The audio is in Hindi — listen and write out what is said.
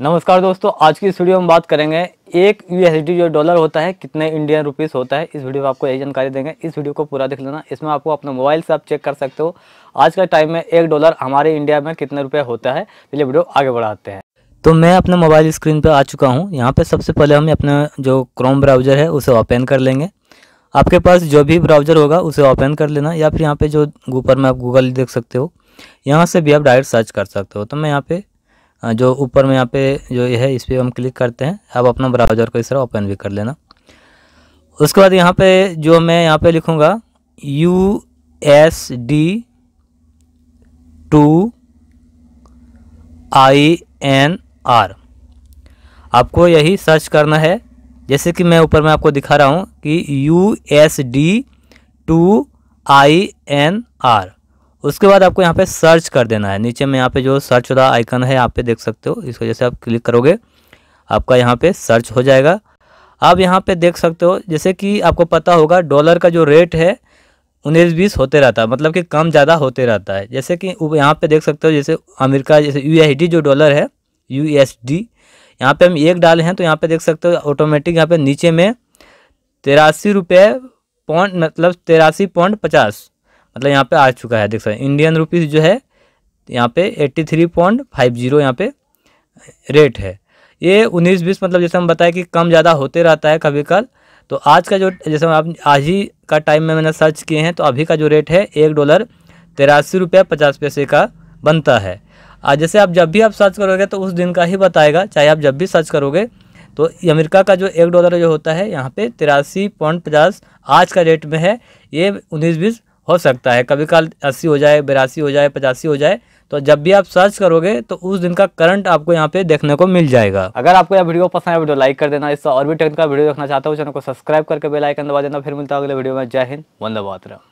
नमस्कार दोस्तों आज की इस वीडियो में बात करेंगे एक यूएसडी जो डॉलर होता है कितने इंडियन रुपीस होता है इस वीडियो में आपको यही जानकारी देंगे इस वीडियो को पूरा देख लेना इसमें आपको अपने मोबाइल से आप चेक कर सकते हो आज का टाइम में एक डॉलर हमारे इंडिया में कितने रुपये होता है चलिए वीडियो आगे बढ़ाते हैं तो मैं अपने मोबाइल स्क्रीन पर आ चुका हूँ यहाँ पर सबसे पहले हम अपना जो क्रोम ब्राउजर है उसे ओपन कर लेंगे आपके पास जो भी ब्राउजर होगा उसे ओपन कर लेना या फिर यहाँ पर जो ऊपर में आप गूगल देख सकते हो यहाँ से भी आप डायरेक्ट सर्च कर सकते हो तो मैं यहाँ पर हाँ, जो ऊपर में यहाँ पे जो ये है इस पर हम क्लिक करते हैं अब अपना ब्राउज़र को इस तरह ओपन भी कर लेना उसके बाद यहाँ पे जो मैं यहाँ पे लिखूँगा U S D to I N R आपको यही सर्च करना है जैसे कि मैं ऊपर में आपको दिखा रहा हूँ कि U S D to I N R उसके बाद आपको यहाँ पे सर्च कर देना है नीचे में यहाँ पे जो सर्च वाला आइकन है यहाँ पे देख सकते हो इस वजह से आप क्लिक करोगे आपका यहाँ पे सर्च हो जाएगा आप यहाँ पे देख सकते हो जैसे कि आपको पता होगा डॉलर का जो रेट है उन्नीस बीस होते रहता है मतलब कि कम ज़्यादा होते रहता है जैसे कि यहाँ पर देख सकते हो जैसे अमेरिका जैसे यू जो डॉलर है यू एस डी यहाँ पर हम एक डाले हैं तो यहाँ पर देख सकते हो ऑटोमेटिक यहाँ पर नीचे में तिरासी रुपये पॉइंट मतलब तिरासी पॉइंट पचास मतलब यहाँ पे आ चुका है देख सकते हैं इंडियन रुपीज़ जो है यहाँ पे eighty three point five zero यहाँ पे रेट है ये उन्नीस बीस मतलब जैसे हम बताएं कि कम ज़्यादा होते रहता है कभी कल तो आज का जो जैसे आप आज ही का टाइम में मैंने सर्च किए हैं तो अभी का जो रेट है एक डॉलर तिरासी रुपया पचास पैसे का बनता है आज जैसे आप जब भी आप सर्च करोगे तो उस दिन का ही बताएगा चाहे आप जब भी सर्च करोगे तो अमेरिका का जो एक डॉलर जो होता है यहाँ पे तिरासी पॉइंट पचास आज का रेट में है ये उन्नीस बीस हो सकता है कभी काल अस्सी हो जाए बिरासी हो जाए पचासी हो जाए तो जब भी आप सर्च करोगे तो उस दिन का करंट आपको यहाँ पे देखने को मिल जाएगा अगर आपको यह वीडियो पसंद है वीडियो लाइक कर देना इससे और भी टेक्निकल वीडियो देखना चाहता हूँ चैनल को सब्सक्राइब करके बेलाइकन दबा देना फिर मिलता है अगले वीडियो में जय हिंद वंदे मातरम